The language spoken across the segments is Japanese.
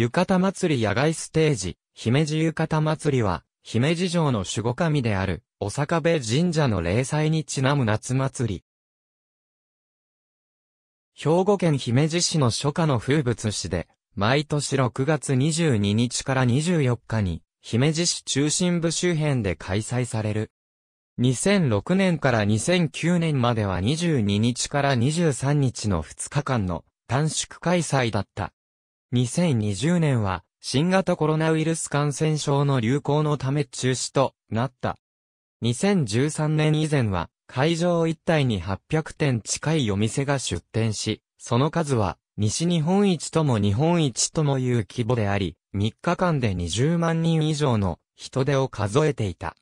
浴衣祭り野外ステージ、姫路浴衣祭りは、姫路城の守護神である、お坂部神社の霊祭にちなむ夏祭り。兵庫県姫路市の初夏の風物詩で、毎年6月22日から24日に、姫路市中心部周辺で開催される。2006年から2009年までは22日から23日の2日間の短縮開催だった。2020年は新型コロナウイルス感染症の流行のため中止となった。2013年以前は会場一帯に800店近いお店が出店し、その数は西日本一とも日本一ともいう規模であり、3日間で20万人以上の人手を数えていた。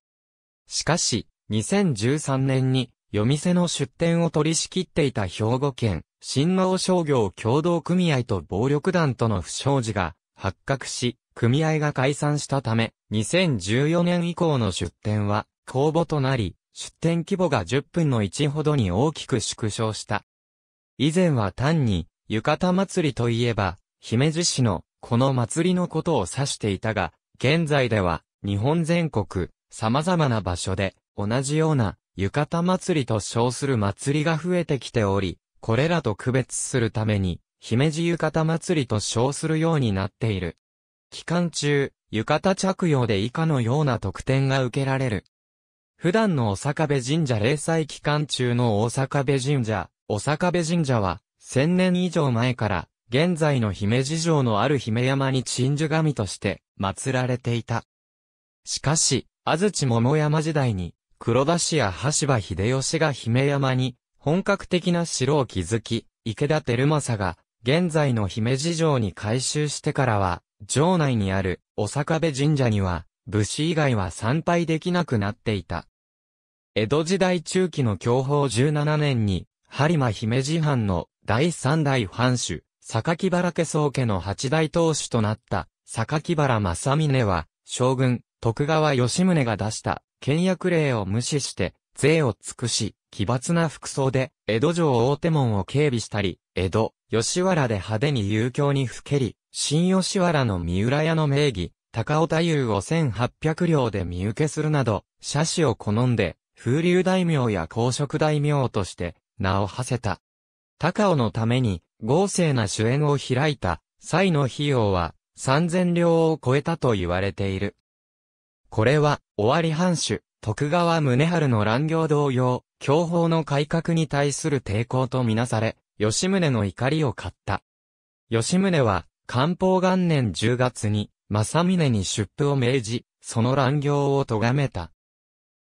しかし、2013年に夜店の出店を取り仕切っていた兵庫県、新納商業協同組合と暴力団との不祥事が発覚し、組合が解散したため、2014年以降の出店は公募となり、出店規模が10分の1ほどに大きく縮小した。以前は単に、浴衣祭りといえば、姫路市のこの祭りのことを指していたが、現在では日本全国様々な場所で同じような浴衣祭りと称する祭りが増えてきており、これらと区別するために、姫路浴衣祭りと称するようになっている。期間中、浴衣着用で以下のような特典が受けられる。普段の大阪部神社霊祭期間中の大阪部神社、大阪部神社は、千年以上前から、現在の姫路城のある姫山に鎮守神として、祀られていた。しかし、安土桃山時代に、黒田氏や橋場秀吉が姫山に本格的な城を築き、池田照正が現在の姫路城に改修してからは、城内にあるお阪部神社には武士以外は参拝できなくなっていた。江戸時代中期の享保17年に、播磨姫路藩の第三代藩主、榊原家宗家の八代当主となった、榊原正峰は、将軍、徳川吉宗が出した、倹約令を無視して、税を尽くし、奇抜な服装で、江戸城大手門を警備したり、江戸、吉原で派手に遊興にふけり、新吉原の三浦屋の名義、高尾太夫を1800両で見受けするなど、写真を好んで、風流大名や公職大名として、名を馳せた。高尾のために、豪勢な主演を開いた、際の費用は、3000両を超えたと言われている。これは、尾張藩主、徳川宗春の乱行同様、教法の改革に対する抵抗とみなされ、吉宗の怒りを買った。吉宗は、漢方元年10月に、正宗に出布を命じ、その乱行を咎めた。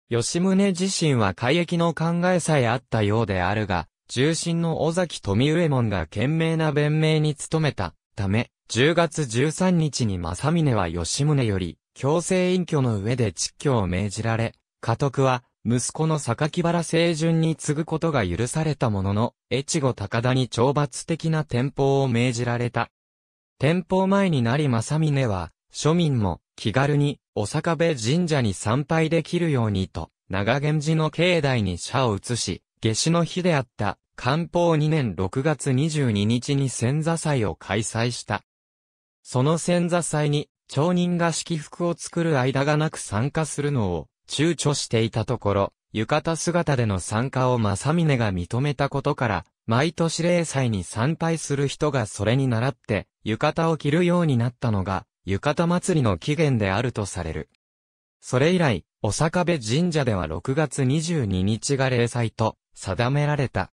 吉宗自身は改易の考えさえあったようであるが、重臣の尾崎富右衛門が懸命な弁明に努めたため、10月13日に正峰は吉宗より、強制隠居の上で蟄居を命じられ、家督は、息子の榊原清純に継ぐことが許されたものの、越後高田に懲罰的な天保を命じられた。天保前になり正峰は、庶民も気軽に、お坂部神社に参拝できるようにと、長源寺の境内に社を移し、夏至の日であった、官報2年6月22日に千座祭を開催した。その千座祭に、町人が式服を作る間がなく参加するのを躊躇していたところ、浴衣姿での参加を正峰が認めたことから、毎年霊祭に参拝する人がそれに習って、浴衣を着るようになったのが、浴衣祭りの起源であるとされる。それ以来、お坂部神社では6月22日が霊祭と定められた。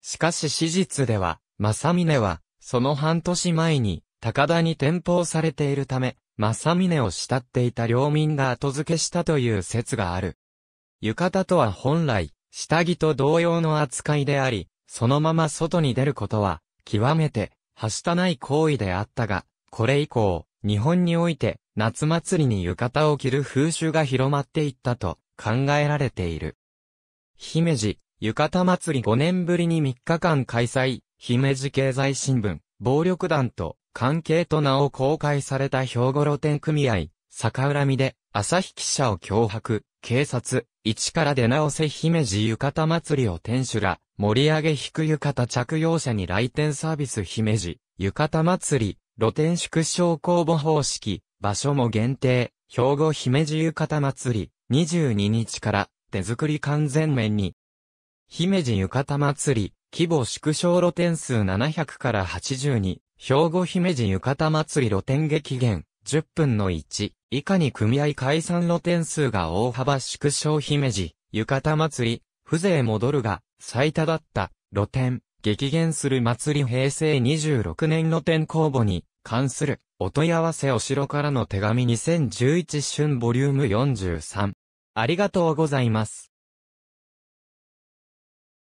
しかし史実では、正峰は、その半年前に、高田に転封されているため、正峰を慕っていた領民が後付けしたという説がある。浴衣とは本来、下着と同様の扱いであり、そのまま外に出ることは、極めて、はしたない行為であったが、これ以降、日本において、夏祭りに浴衣を着る風習が広まっていったと考えられている。姫路、浴衣祭り5年ぶりに3日間開催、姫路経済新聞、暴力団と関係と名を公開された兵庫露店組合、逆恨みで、朝日記者を脅迫、警察、一から出直せ姫路浴衣祭りを店主ら、盛り上げ引く浴衣着用者に来店サービス姫路、浴衣祭り、露店縮小公募方式、場所も限定、兵庫姫路浴衣祭り、22日から、手作り完全面に、姫路浴衣祭り、規模縮小露店数700から8 2兵庫姫路浴衣祭り露店激減、10分の1、以下に組合解散露店数が大幅縮小姫路、浴衣祭り、風情戻るが、最多だった、露店、激減する祭り平成26年露店公募に、関する、お問い合わせお城からの手紙2011春ボリューム43。ありがとうございます。